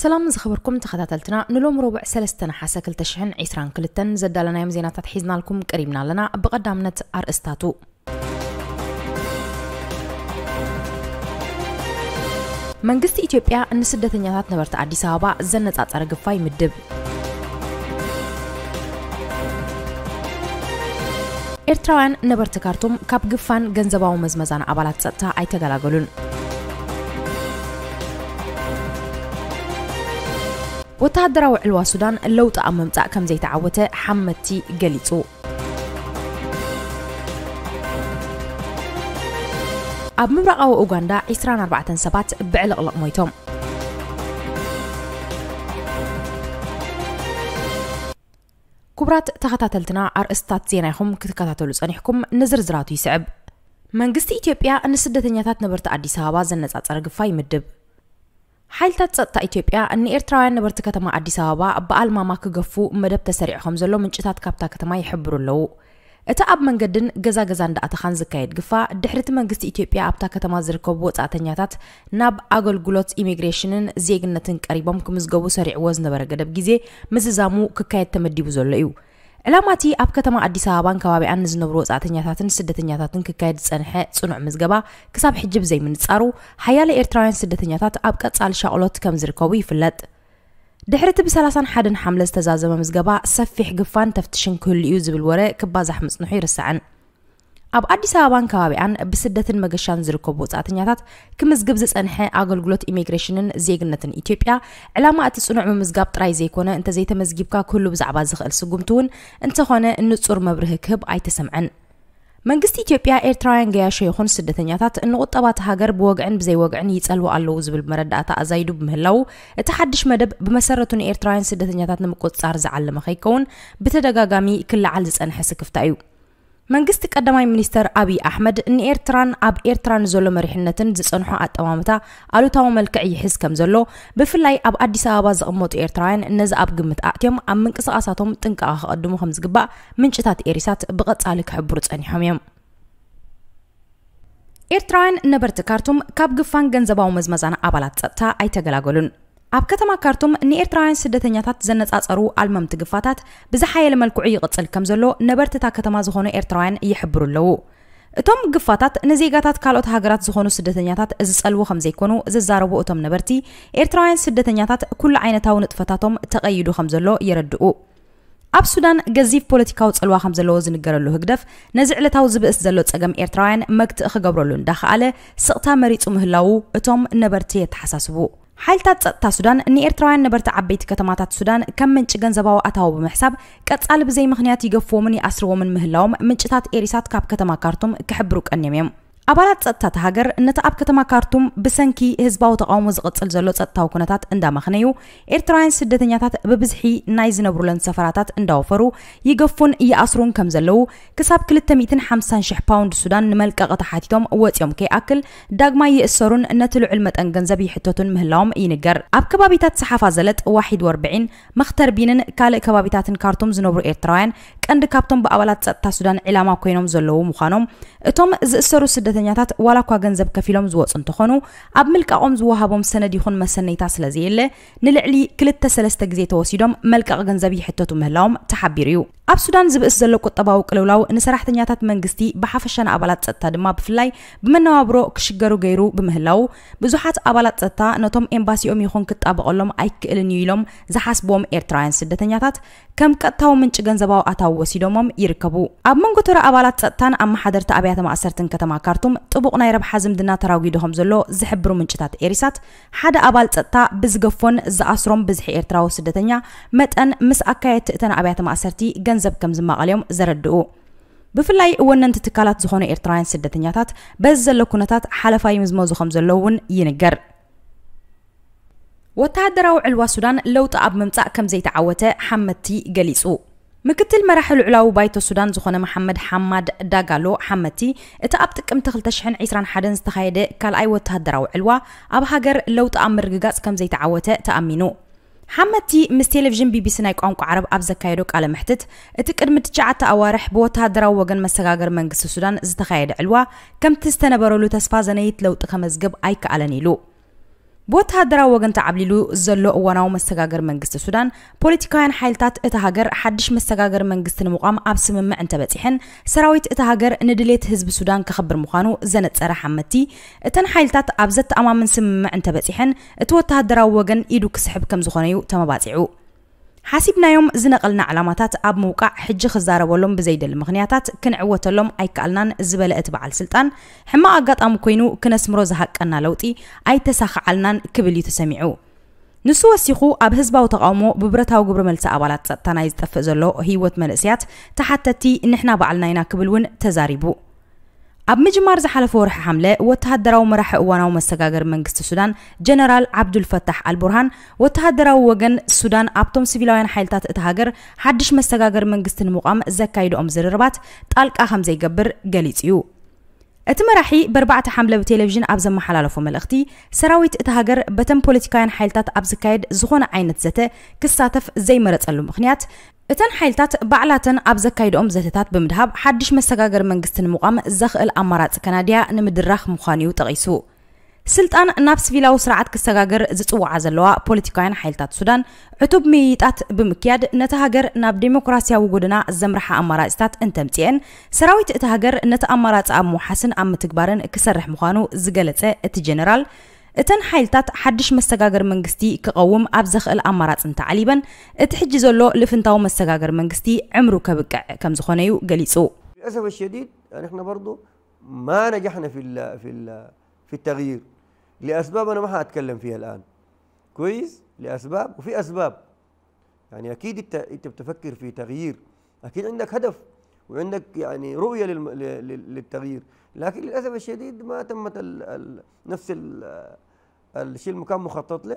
ሰላም ዝኸበርኩም ተኸታተልትና ንሎም ረቡዕ 3 ናሓሰ 222 ዘዳለናዮም ዜናታት ሒዝናልኩም ቀሪብና ኣለና ብቐዳምነት ኣርእስታቱ መንግስቲ ኢትዮጵያ ንስደተኛታት ነበርቲ ኣዲስ ኣበባ ዘነጻጸረ ግፋ ምድብ ኤርትራውያን ነበርቲ ካርቱም ካብ ግፋን ገንዘባዊ መዝመዛን ኣባላት ፀጥታ ኣይተገላገሉን ወተሃደራዊ ዕልዋ ሱዳን ለውጢ ኣብ ምምፃእ ከም ዘይተዓወተ ሓመድቲ ገሊጹ ኣብ ምብራቃዊ ኡጋንዳ 24 ሰባት ብዕልቕልቕ ሞይቶም ክቡራት ተኸታተልትና ኣርእስታት ዜና ይኹም ክትከታተሉ ጸኒሕኩም ንዝርዝራቱ ይስዕብ መንግስቲ ኢትዮጵያ ንስደተኛታት ነበርቲ ኣዲስ ኣበባ ዘነጻጸረ ግፋ ይምድብ ሓይልታት ፀጥታ ኢትዮጵያ ንኤርትራውያን ነበርቲ ከተማ ኣዲስ ኣበባ ብኣልማማ ክገፉ መደብ ተሰሪዑ ከም ዘሎ ምንጭታት ካብታ ከተማ ይሕብሩ ኣለዉ እቲ ኣብ መንገድን ገዛ ገዛ እንዳኣተኻን ዝካየድ ግፋ ድሕሪቲ መንግስቲ ኢትዮጵያ ኣብታ ከተማ ዝርከቡ ወፃእተኛታት ናብ ኣገልግሎት ኢሚግሬሽንን ዜግነትን ቀሪቦም ክምዝገቡ ሰሪዕዎ ዝነበረ ገደብ ግዜ ምዝዛሙ ክካየድ ተመዲቡ ዘሎ እዩ ዕላማቲ ኣብ ከተማ ኣዲስ ኣበባን ከባቢኣን ንዝነብሩ ወፃእተኛታትን ስደተኛታትን ክካየድ ዝፀንሐ ፅኑዕ ምዝገባ ክሳብ ሕጅብ ዘይምንፃሩ ሓያለ ኤርትራውያን ስደተኛታት ኣብ ቀፃሊ ሻቅሎት ከም ዝርከቡ ይፍለጥ ድሕሪ እቲ ብ31 ሓምለ ዝተዛዘመ ምዝገባ ሰፊሕ ግፋን ተፍትሽን ክህሉ እዩ ዝብል ወረ ክባዛሕ ምፅንሑ ይርስዕን ኣብ ኣዲስ ኣበባን ከባቢኣን ብስደትን መገሻን ዝርከቡ ወፃእተኛታት ክምዝግብ ዝፀንሐ ኣገልግሎት ኢሚግሬሽንን ዜግነትን ኢትዮጵያ ዕላማ እቲ ፅኑዕ ምምዝጋብ ጥራይ ዘይኮነ እንተዘይተመዝጊብካ ክህሉ ብዛዕባ ዝኽእል ስጉምቲ እውን እንተኾነ ንፁር መብርህ ክህብ ኣይተሰምዐን መንግስቲ ኢትዮጵያ ኤርትራውያን ገያሾ ይኹን ስደተኛታት ንቁጠባት ሃገር ብወግዕን ብዘይወግዕን ይፀልዎ ኣለው ዝብል መረዳእታ ኣዛይዱ ብምህላው እቲ ሓድሽ መደብ ብመሰረቱ ንኤርትራውያን ስደተኛታት ንምቁፅፃር ዝዓለመ ከይከውን ብተደጋጋሚ ክላዓል ዝፀንሐ ስክፍታ እዩ መንግስቲ ቀዳማይ ሚኒስተር ኣብይ ኣሕመድ ንኤርትራን ኣብ ኤርትራን ዘሎ መሪሕነትን ዝፀንሖ ኣጠማምታ ኣሉታዊ መልክዕ ይሕዝ ከም ዘሎ ብፍላይ ኣብ ኣዲስ ኣበባ ዝቕመጡ ኤርትራውያን ነዚ ኣብ ግምት ኣእትዮም ኣብ ምንቅስቓሳቶም ጥንቃቐ ክቐድሙ ከም ዝግባእ ምንጭታት ኤሪሳት ብቐጻሊ ክሕብሩ ጸኒሖም እዮም ኤርትራውያን ነበርቲ ካርቱም ካብ ግፋን ገንዘባዊ መዝመዛና ኣባላት ፀጥታ ኣይተገላገሉን ኣብ ከተማ ካርቱም ንኤርትራውያን ስደተኛታት ዘነፃፀሩ ኣልመምቲ ግፋታት ብዝሓየለ መልክዑ ይቕፅል ከም ዘሎ ነበርቲ ከተማ ዝኾኑ ኤርትራውያን ይሕብሩ ኣለዉ እቶም ግፋታት ንዜጋታት ካልኦት ሃገራት ዝኾኑ ስደተኛታት ዝፀልዎ ከም ዘይኮኑ ዝዛረቡ እቶም ነበርቲ ኤርትራውያን ስደተኛታት ኩሉ ዓይነታዊ ንጥፈታቶም ተቐይዱ ከም ዘሎ የረድኡ ኣብ ሱዳን ገዚፍ ፖለቲካዊ ፀልዋ ከም ዘለዎ ዝንገረሉ ህግደፍ ነዚ ዕለታዊ ዝብእስ ዘሎ ፀገም ኤርትራውያን መግትእ ክገብረሉ እንዳኸኣለ ስቕታ መሪፁ ምህላው እቶም ነበርቲ የተሓሳስቡ ሓይልታት ፀጥታ ሱዳን ንኤርትራውያን ነበርቲ ዓበይቲ ከተማታት ሱዳን ከም ምንጭ ገንዘባዊ ኣታዊ ብምሕሳብ ቀጻሊ ብዘይ ምክንያት ይገፍዎምን ይኣስርዎምን ምህላዎም ምንጭታት ኤሪሳት ካብ ከተማ ካርቱም ክሕብሩ ቀንዮም እዮም ኣባላት ፀጥታ ሃገር ነቲ ኣብ ከተማ ካርቱም ብሰንኪ ህዝባዊ ተቃውሞ ዝቕፅል ዘሎ ፀጥታዊ ኩነታት እንዳመኽነዩ ኤርትራውያን ስደተኛታት ብብዝሒ ናይ ዝነብሩለን ሰፈራታት እንዳወፈሩ ይገፉን ይኣስሩን ከም ዘለዉ ክሳብ 250,000 ፓውንድ ሱዳን ንመልቀቕ ተሓቲቶም ወፂኦም ከይኣክል ዳግማ ይእሰሩን ነቲ ልዑል መጠን ገንዘብ ይሕተቱን ምህላዎም ይንገር ኣብ ከባቢታት ሰሓፋ ዘለጥ ዋሒድ ወርብዒን መኽተር ቢንን ካልእ ከባቢታትን ካርቱም ዝነብሩ ኤርትራውያን ቀንዲ ካብቶም ብኣባላት ፀጥታ ሱዳን ዕላማ ኮይኖም ዘለዉ ምዃኖም እቶም ዝእሰሩ ስደ ስደተኛታት ዋላ እኳ ገንዘብ ከፊሎም ዝወፁ እንትኾኑ ኣብ መልቀቖም ዝወሃቦም ሰነድ ይኹን መሰነይታ ስለ ዘየለ ንልዕሊ ክልተ ሰለስተ ግዜ ተወሲዶም መልቀቕ ገንዘብ ይሕተቱ ምህላዎም ተሓቢሩ እዩ ኣብ ሱዳን ዝብእስ ዘሎ ቁጠባዊ ቅልውላው ንሰራሕተኛታት መንግስቲ ብሓፈሻን ኣባላት ፀጥታ ድማ ብፍላይ ብመነባብሮ ክሽገሩ ገይሩ ብምህላው ብዙሓት ኣባላት ፀጥታ ነቶም ኤምባሲኦም ይኹን ክጣበቀሎም ኣይክእልን እዩ ኢሎም ዝሓስቦም ኤርትራውያን ስደተኛታት ከም ቀጥታዊ ምንጭ ገንዘባዊ ኣታዊ ወሲዶሞም ይርከቡ ኣብ መንጎ ተራ ኣባላት ፀጥታን ኣመሓደርቲ ኣብያተ ማእሰርትን ከተማ ካርቱም ጥቡቅ ናይ ረብሓ ዝምድና ተራጒዱ ከም ዘሎ ዝሕብሩ ምንጭታት ኤሪሳት ሓደ ኣባል ፀጥታ ብዝገፎን ዝኣስሮም ብዝሒ ኤርትራዊ ስደተኛ መጠን ምስ ኣካየድቲ እተን ኣብያተ ማእሰርቲ ገንዘብ ከም ዝማቐለዮም ዘረድኡ ብፍላይ እወነንቲ ትካላት ዝኾኑ ኤርትራውያን ስደተኛታት በዚ ዘሎ ኩነታት ሓለፋይ ምዝመዙ ከም ዘለዉ እውን ይንገር ወተሃደራዊ ዕልዋ ሱዳን ለውጢ ኣብ ምምፃእ ከም ዘይተዓወተ ሓመድቲ ገሊጹ ምክትል መራሒ ልዑላዊ ባይቶ ሱዳን ዝኾነ መሓመድ ሓማድ ዳጋሎ ሓመድቲ እቲ ኣብ ጥቅምቲ 221 ዝተኻየደ ካልኣይ ወተሃደራዊ ዕልዋ ኣብ ሃገር ለውጢ ኣብ ምርግጋፅ ከም ዘይተዓወተ ተኣሚኑ ሓመድቲ ምስ ቴሌቭዥን ቢቢሲ ናይ ቋንቋ ዓረብ ኣብ ዘካየዶ ቃለ ምሕትት እቲ ቅድሚ ትሽዓተ ኣዋርሕ ብወተሃደራዊ ወገን መሰጋገር መንግስቲ ሱዳን ዝተኻየደ ዕልዋ ከምቲ ዝተነበረሉ ተስፋ ዘነይት ለውጢ ከመዝግብ ኣይከኣለን ኢሉ ብወተሃደራዊ ወገን ተዓብሊሉ ዘሎ እዋናዊ መስተጋገር መንግስቲ ሱዳን ፖለቲካውያን ሓይልታት እቲ ሃገር ሓድሽ መስተጋገር መንግስቲ ንምቋም ኣብ ስምምዕ እንተበፂሐን ሰራዊት እቲ ሃገር ንድሌት ህዝቢ ሱዳን ከኽብር ምዃኑ ዘነፀረ ሓመቲ እተን ሓይልታት ኣብ ዘተኣማምን ስምምዕ እንተበፂሐን እቲ ወተሃደራዊ ወገን ኢዱ ክስሕብ ከም ዝኾነ እዩ ተመባፂዑ ሓሲብናዮም ዝነቐልና ዕላማታት ኣብ ምውቃዕ ሕጂ ክዛረበሎም ብዘይደሊ ምክንያታት ክንዕወተሎም ኣይከኣልናን ዝበለ እቲ በዓል ስልጣን ሕማቕ ኣጋጣሚ ኮይኑ ክነስምሮ ዝሃቀና ለውጢ ኣይተሳኽዓልናን ክብል እዩ ተሰሚዑ ንሱ ወሲኹ ኣብ ህዝባዊ ተቃውሞ ብብረታዊ ግብሪ መልሲ ኣባላት ፀጥታ ናይ ዝጠፍእ ዘሎ ህይወት መንእስያት ተሓተቲ ንሕና በዓልናይና ክብል እውን ተዛሪቡ ኣብ ምጅማር ዝሓለፈ ወርሒ ሓምለ ወተሃደራዊ መራሒ እዋናዊ መሰጋገር መንግስቲ ሱዳን ጀነራል ዓብዱልፈታሕ ኣልቡርሃን ወተሃደራዊ ወገን ሱዳን ኣብቶም ሲቪላውያን ሓይልታት እቲ ሃገር ሓድሽ መሰጋገር መንግስቲ ንምቋም ዘካይደኦም ዝርርባት ጣልቃ ከም ዘይገብር ገሊጽ እዩ اتمرحي بربعة حملة بتلفزيون ابز محلالة فملختي سراويت اتهاجر بتم بوليتيكاين حيلتات ابز كايد زغون عينة زته كساتف زي مرت قلو مخنيات اتن حيلتات بعلاتن ابز كايد ام زتتات بمدهب حدش مستقاقر من قستن مقام زخ الامارات كناديا نمدرخ مخانيو تغيسو سلطان نفس فيلا وسرعت كستغاجر زتو عزلوا بوليتيكاين حيلتات سودان عتوب ميتات بمكياد نتهاجر ناب ديمقراسيا وجودنا زمرح امارات انتمتين سراويت اتهاجر نت امارات امو حسن ام تكبارن كسرح مخانو زقلت ات جنرال اتن حيلتات حدش مستغاجر منجستي كقوم ابزخ الامارات انت عليبا اتحجزولو لفنتاو مستغاجر منجستي عمرو كبكع كم زخونيو قليصو للاسف الشديد نحن برضو ما نجحنا في الـ في الـ في التغيير لاسباب انا ما حاتكلم فيها الان كويس لاسباب وفي اسباب يعني اكيد انت انت بتفكر في تغيير اكيد عندك هدف وعندك يعني رؤيه للتغيير لكن للاسف الشديد ما تمت الـ الـ نفس الشيء اللي كان مخطط له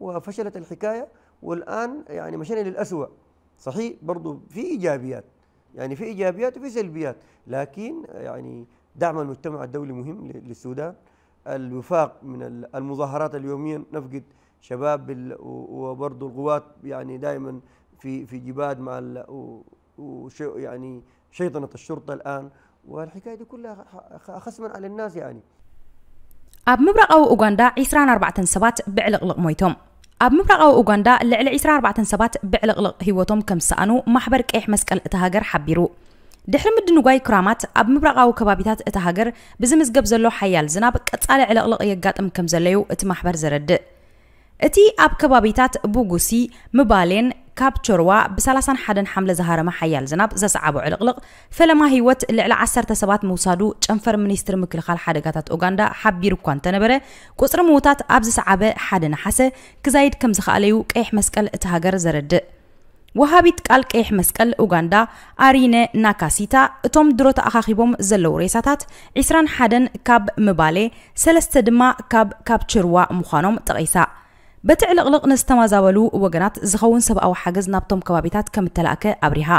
وفشلت الحكايه والان يعني مشينا للاسوء صحيح برضه في ايجابيات يعني في ايجابيات وفي سلبيات لكن يعني دعم المجتمع الدولي مهم للسودان الوفاق من المظاهرات اليومية نفقد شباب وبرضه القوات يعني دائما في في جباد مع يعني شيطنة الشرطة الآن والحكاية دي كلها خصما على الناس يعني أب ኣብ ምብራቃዊ ኡጋንዳ 24 ሰባት أب مبرق أو أوغندا اللي على 24 ሰባት ብዕልቕልቕ ሂወቶም ከም كم سأنو ቀይሕ መስቀል إحمسك الاتهاجر حبيرو ድሕሪ ምድንጓይ ኩራማት ኣብ ምብራቃዊ ከባቢታት እቲ ሃገር ብዝምዝገብ ዘሎ ሓያል ዝናብ ቀጻሊ ዕለቕልቕ የጋጥም ከም ዘለዩ እቲ ማሕበር ዘረድእ እቲ ኣብ ከባቢታት ቡጉሲ ምባሌን ካብ ቾርዋ ብ31 ሓምለ ዝሃረመ ሓያል ዝናብ ዘሰዓቦ ዕልቕልቕ ፈለማ ህይወት ልዕሊ 10 ሰባት ምውሳዱ ጨንፈር ሚኒስትሪ ምክልኻል ሓደጋታት ኡጋንዳ ሓቢሩ እኳ እንተነበረ ቁፅሪ ምዉታት ኣብ ዝሰዓበ ሓደ ነሓሰ ክዛይድ ከም ዝኽኣለዩ ቀይሕ መስቀል እቲ ሃገር ዘረድእ وهابيت قال ቀይሕ መስቀል ኡጋንዳ አሪነ ናካሲታ እቶም ድሮ ተኣኻኺቦም ዘለው ሬሳታት 21 ካብ ምባሌ ሰለስተ ድማ ካብ ካፕቸርዋ ምዃኖም ጠቒሳ በቲ ዕልቕልቕ ንዝተማዛበሉ ወገናት ዝኸውን ሰብኣዊ ሓገዝ ናብቶም ከባቢታት ከም እተላእከ ኣብሪሃ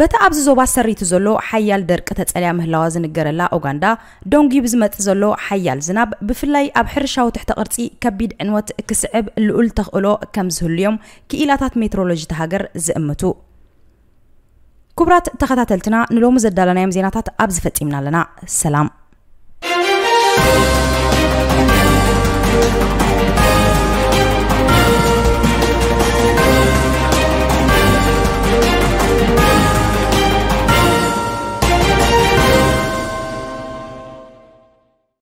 በቲ ኣብዚ ዞባ ሰሪቱ ዘሎ ሓያል ደርቂ ተፀልያ ምህላዋ ዝንገረላ ኡጋንዳ ደንጊ ብዝመፅእ ዘሎ ሓያል ዝናብ ብፍላይ ኣብ ሕርሻዊ ትሕተ ቅርፂ ከቢድ ዕንወት ክስዕብ ልዑል ተኽእሎ ከም ዝህልዮም ክኢላታት ሜትሮሎጂ ተሃገር ዝእምቱ ክቡራት ተኸታተልትና ንሎሚ ዘዳለናዮም ዜናታት ኣብዚ ፈፂምና ኣለና ሰላም